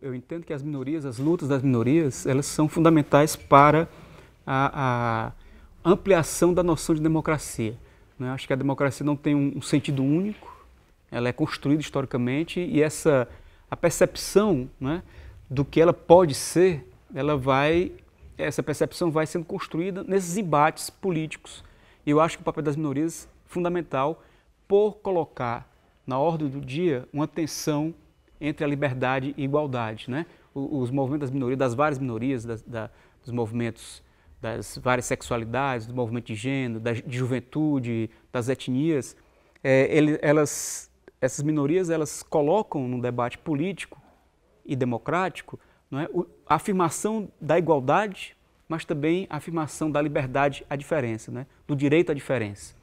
Eu entendo que as minorias, as lutas das minorias, elas são fundamentais para a, a ampliação da noção de democracia. Né? Acho que a democracia não tem um, sentido único, ela é construída historicamente e essa a percepção né, do que ela pode ser, ela vai essa percepção vai sendo construída nesses embates políticos. E eu acho que o papel das minorias é fundamental por colocar na ordem do dia uma tensão entre a liberdade e a igualdade. Né? Os movimentos das minorias, das várias minorias, da, dos movimentos das várias sexualidades, do movimento de gênero, da, de juventude, das etnias, é, ele, elas, essas minorias elas colocam no debate político e democrático não é, a afirmação da igualdade, mas também a afirmação da liberdade à diferença, né, do direito à diferença.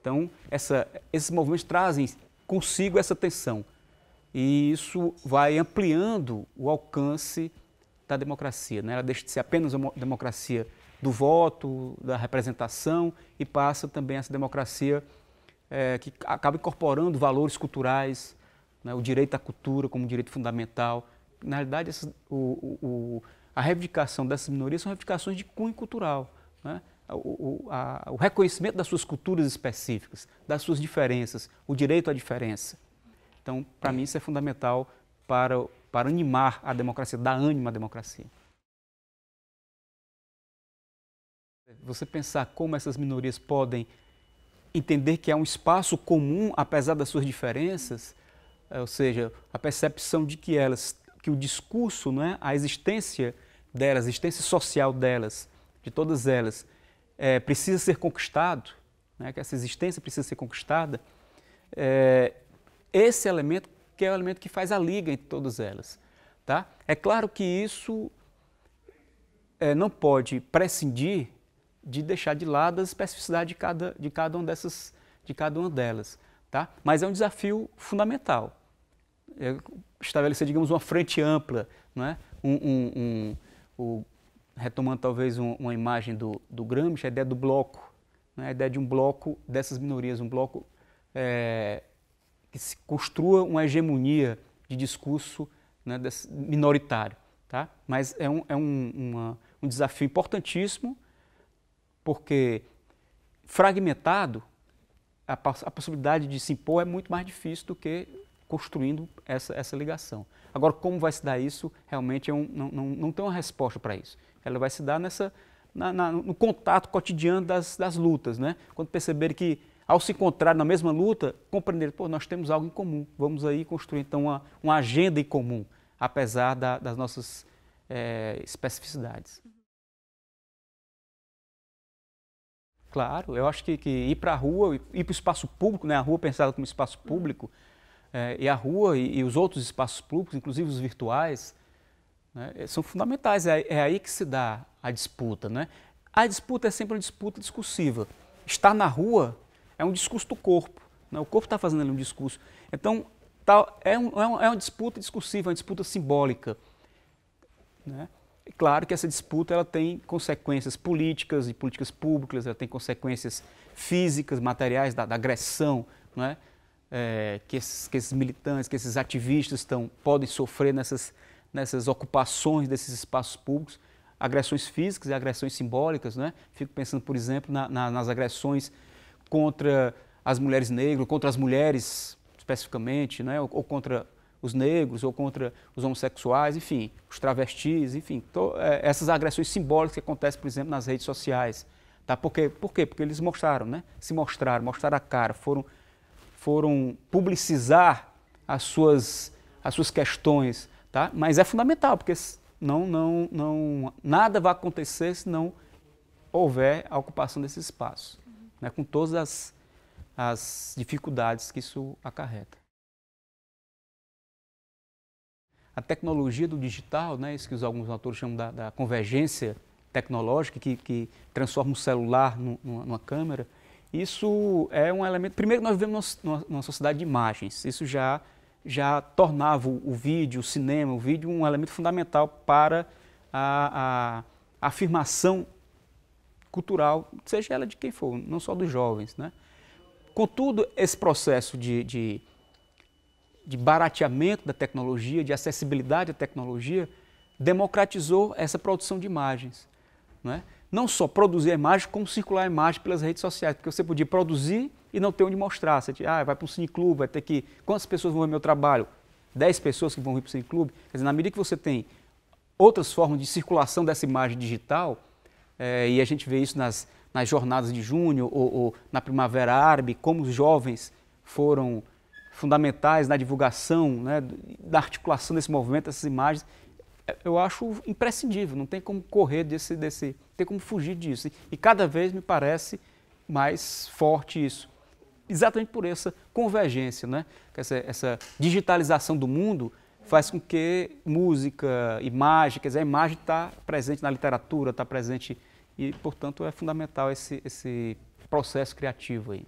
Então, essa, esses movimentos trazem consigo essa tensão e isso vai ampliando o alcance da democracia. Né? Ela deixa de ser apenas uma democracia do voto, da representação e passa também a essa democracia é, que acaba incorporando valores culturais, né? o direito à cultura como direito fundamental. Na realidade, o, o, a reivindicação dessas minorias são reivindicações de cunho cultural. Né? O, a, o reconhecimento das suas culturas específicas, das suas diferenças, o direito à diferença. Então, para mim, isso é fundamental para, para animar a democracia, dar ânimo à democracia. Você pensar como essas minorias podem entender que há um espaço comum, apesar das suas diferenças, eh, ou seja, a percepção de que elas, que o discurso, né, a existência delas, a existência social delas, de todas elas, é, precisa ser conquistado, né, que essa existência precisa ser conquistada, é, esse elemento que é o elemento que faz a liga entre todas elas. Tá? É claro que isso é, não pode prescindir de deixar de lado as especificidades de cada, de cada, uma, dessas, de cada uma delas. Tá? Mas é um desafio fundamental. É estabelecer, digamos, uma frente ampla, não é? um, um, um, retomando talvez uma imagem do, do Gramsci, a ideia do bloco, é? a ideia de um bloco dessas minorias, um bloco é, que se construa uma hegemonia de discurso né, minoritário. Tá? Mas é, um, é um, uma, um desafio importantíssimo, porque fragmentado, a, a, possibilidade de se impor é muito mais difícil do que construindo essa, essa ligação. Agora, como vai se dar isso, realmente é um, não, não, não tem uma resposta para isso. Ela vai se dar nessa, na, na, no contato cotidiano das, das lutas. Né? Quando perceber que ao se encontrar na mesma luta, compreenderam, pô, nós temos algo em comum, vamos aí construir então uma, uma agenda em comum, apesar da, das nossas é, especificidades. Claro, eu acho que, que ir para a rua, ir para o espaço público, né, a rua é pensada como espaço público, é, e a rua e, e, os outros espaços públicos, inclusive os virtuais, né, são fundamentais. É, é, aí que se dá a disputa. Né? A disputa é sempre uma disputa discursiva. Estar na rua é um discurso do corpo. Né? O corpo está fazendo ali um discurso. Então, tá, é, um, é, é, uma disputa discursiva, é uma disputa simbólica. Né? E claro que essa disputa ela tem consequências políticas e políticas públicas, ela tem consequências físicas, materiais, da, da agressão, né? É, que, esses, que, esses, militantes, que esses ativistas estão, podem sofrer nessas, nessas ocupações desses espaços públicos, agressões físicas e agressões simbólicas. Né? Fico pensando, por exemplo, na, na, nas agressões contra as mulheres negras, contra as mulheres especificamente, né? ou, ou contra os negros, ou contra os homossexuais, enfim, os travestis, enfim, to, é, essas agressões simbólicas que acontecem, por exemplo, nas redes sociais. Tá? Por, quê? por quê? Porque eles mostraram, né? se mostraram, mostraram a cara, foram, foram publicizar as suas, as suas questões. Tá? Mas é fundamental, porque não, não, não, nada vai acontecer se não houver a ocupação desse espaço né, com todas as, as dificuldades que isso acarreta. A tecnologia do digital, né, isso que alguns autores chamam da, da convergência tecnológica, que, que transforma um celular numa, câmera, isso é um elemento. Primeiro, nós vivemos numa, numa sociedade de imagens, isso já, já tornava o vídeo, o cinema, o vídeo, um elemento fundamental para a, a afirmação cultural, seja ela de quem for, não só dos jovens. Né? Contudo, esse processo de, de, de barateamento da tecnologia, de acessibilidade à tecnologia, democratizou essa produção de imagens. Né? Não só produzir a imagem, como circular a imagem pelas redes sociais, porque você podia produzir e não ter onde mostrar. Você tinha, ah, vai para um cineclube, vai ter que. Quantas pessoas vão ver meu trabalho? dez pessoas que vão vir para o cineclube. Quer dizer, na medida que você tem outras formas de circulação dessa imagem digital, é, e a gente vê isso nas, nas jornadas de junho ou, ou, na Primavera Árabe, como os jovens foram fundamentais na divulgação, né, da articulação desse movimento, dessas imagens. Eu acho imprescindível, não tem como correr desse, desse tem como fugir disso. E cada vez me parece mais forte isso. Exatamente por essa convergência, né? essa, essa digitalização do mundo faz com que música, imagem, quer dizer, a imagem está presente na literatura, está presente e, portanto, é fundamental esse, esse processo criativo aí.